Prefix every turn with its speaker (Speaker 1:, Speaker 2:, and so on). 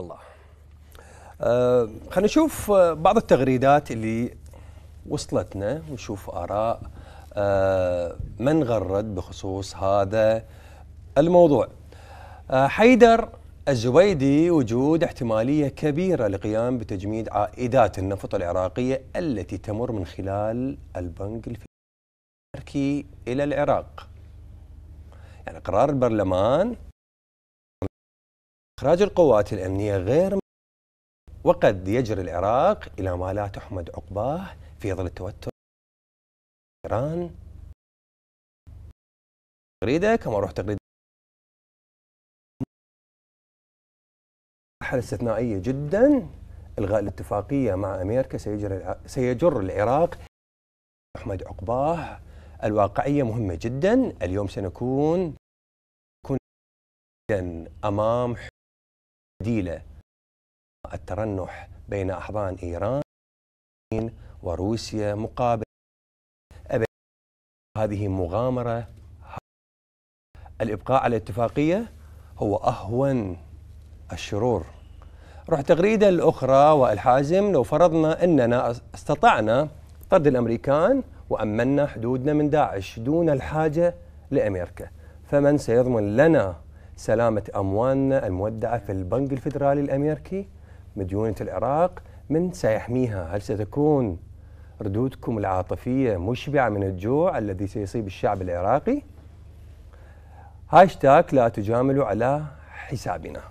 Speaker 1: الله آه خلينا نشوف آه، بعض التغريدات اللي وصلتنا ونشوف آراء آه من غرد بخصوص هذا الموضوع آه حيدر الزبيدي وجود احتمالية كبيرة لقيام بتجميد عائدات النفط العراقية التي تمر من خلال البنك التركي إلى العراق يعني قرار البرلمان إخراج القوات الأمنية غير وقد يجري العراق إلى ما لا تحمد عقباه في ظل التوتر إيران تغريدة كما روح تغريدة مرحلة استثنائية جدا إلغاء الاتفاقية مع أمريكا سيجر سيجر العراق أحمد عقباه الواقعية مهمة جدا اليوم سنكون أمام بديلة الترنح بين أحضان إيران وروسيا مقابل هذه مغامرة الإبقاء على الاتفاقية هو أهون الشرور روح تغريدة الأخرى والحازم لو فرضنا أننا استطعنا طرد الأمريكان وأمنا حدودنا من داعش دون الحاجة لأمريكا فمن سيضمن لنا سلامة أموالنا المودعة في البنك الفدرالي الأمريكي مديونة العراق من سيحميها هل ستكون ردودكم العاطفية مشبعة من الجوع الذي سيصيب الشعب العراقي هاشتاك لا تجاملوا على حسابنا